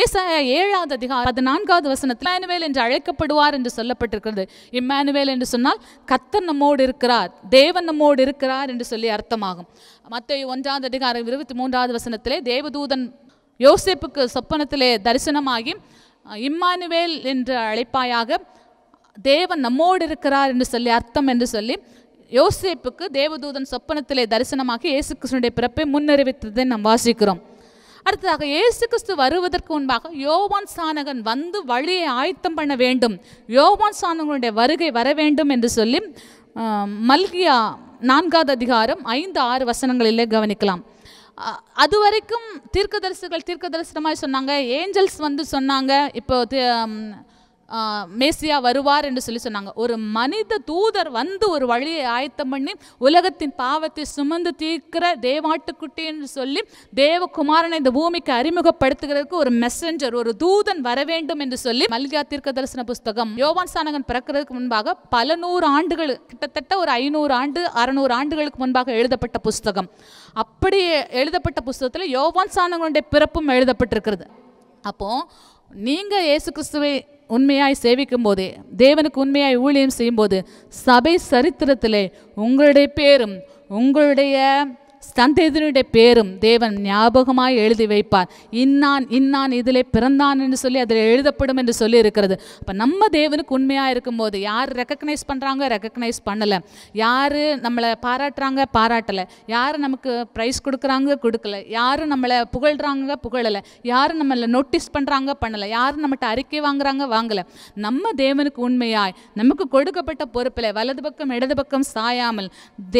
ஏசாயா ஏழாவது அதிகாரம் பதினான்காவது வசனத்தில் இம்மானுவேல் என்று அழைக்கப்படுவார் என்று சொல்லப்பட்டிருக்கிறது இம்மானுவேல் என்று சொன்னால் கத்தர் நம்மோடு இருக்கிறார் தேவன் நம்மோடு இருக்கிறார் என்று சொல்லி அர்த்தமாகும் மற்ற ஒன்றாவது அதிகாரம் இருபத்தி மூன்றாவது வசனத்திலே தேவதூதன் யோசேப்புக்கு சொப்பனத்திலே தரிசனமாகி இம்மானுவேல் என்று அழைப்பாயாக தேவன் நம்மோடு இருக்கிறார் என்று சொல்லி அர்த்தம் என்று சொல்லி யோசேப்புக்கு தேவதூதன் சொப்பனத்திலே தரிசனமாகி இயேசு கிருஷ்ணனுடைய பிறப்பை முன்னறிவித்ததை நாம் வாசிக்கிறோம் அடுத்ததாக இயேசு கிறிஸ்து வருவதற்கு முன்பாக யோவான் சானகன் வந்து வழியை ஆயத்தம் பண்ண வேண்டும் யோவான் சானகனுடைய வருகை வர வேண்டும் என்று சொல்லி மல்கியா நான்காவது அதிகாரம் ஐந்து ஆறு வசனங்களிலே கவனிக்கலாம் அது வரைக்கும் தீர்க்கதரிசிகள் தீர்க்கதரிசனமாக சொன்னாங்க ஏஞ்சல்ஸ் வந்து சொன்னாங்க இப்போ மேசியா வருவார் என்று சொல்லி சொன்னாங்க ஒரு மனித தூதர் வந்து ஒரு வழியை ஆயத்தம் பண்ணி உலகத்தின் பாவத்தை சுமந்து தீர்க்கிற தேவாட்டுக்குட்டி என்று சொல்லி தேவகுமாரனை இந்த பூமிக்கு அறிமுகப்படுத்துகிறதுக்கு ஒரு மெசஞ்சர் ஒரு தூதன் வர வேண்டும் என்று சொல்லி மல்கியா தீர்க்க தரிசன புஸ்தகம் யோவான் சானகன் பிறக்கிறதுக்கு முன்பாக பல நூறு ஆண்டுகள் கிட்டத்தட்ட ஒரு ஐநூறு ஆண்டு அறநூறு ஆண்டுகளுக்கு முன்பாக எழுதப்பட்ட புஸ்தகம் அப்படி எழுதப்பட்ட புஸ்தகத்தில் யோவான் சானகனுடைய பிறப்பும் எழுதப்பட்டிருக்கிறது அப்போது நீங்கள் இயேசு கிறிஸ்துவை உண்மையாய் சேவிக்கும் போதே தேவனுக்கு உண்மையாய் ஊழியம் செய்யும்போது சபை சரித்திரத்திலே உங்களுடைய பேரும் உங்களுடைய சந்தேதனுடைய பேரும் தேவன் ஞாபகமாய் எழுதி வைப்பார் இன்னான் இன்னான் இதிலே பிறந்தான் என்று சொல்லி அதில் எழுதப்படும் என்று சொல்லி இருக்கிறது அப்போ நம்ம தேவனுக்கு உண்மையாக இருக்கும்போது யார் ரெக்கக்னைஸ் பண்ணுறாங்க ரெக்கக்னைஸ் பண்ணலை யார் நம்மளை பாராட்டுறாங்க பாராட்டலை யார் நமக்கு ப்ரைஸ் கொடுக்குறாங்க கொடுக்கல யாரும் நம்மளை புகழ்கிறாங்க புகழலை யார் நம்மளை நோட்டீஸ் பண்ணுறாங்க பண்ணலை யார் நம்மகிட்ட அறிக்கை வாங்குறாங்க வாங்கலை நம்ம தேவனுக்கு உண்மையாய் நமக்கு கொடுக்கப்பட்ட பொறுப்பில் வலது பக்கம் இடது பக்கம் சாயாமல்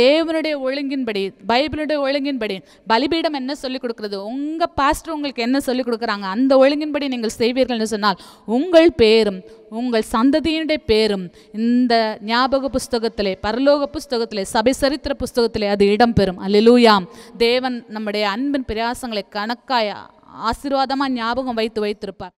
தேவனுடைய ஒழுங்கின்படி பைபிளுடைய உங்களுடைய ஒழுங்கின்படி பலிபீடம் என்ன சொல்லிக் கொடுக்குறது உங்கள் பாஸ்டர் உங்களுக்கு என்ன சொல்லிக் கொடுக்குறாங்க அந்த ஒழுங்கின்படி நீங்கள் செய்வீர்கள்னு சொன்னால் உங்கள் பேரும் உங்கள் சந்ததியினுடைய பேரும் இந்த ஞாபக புஸ்தகத்திலே பரலோக புஸ்தகத்திலே சபை சரித்திர புஸ்தகத்திலே அது இடம்பெறும் அல்லூயாம் தேவன் நம்முடைய அன்பின் பிரயாசங்களை கணக்காய ஆசீர்வாதமாக ஞாபகம் வைத்து வைத்திருப்பார்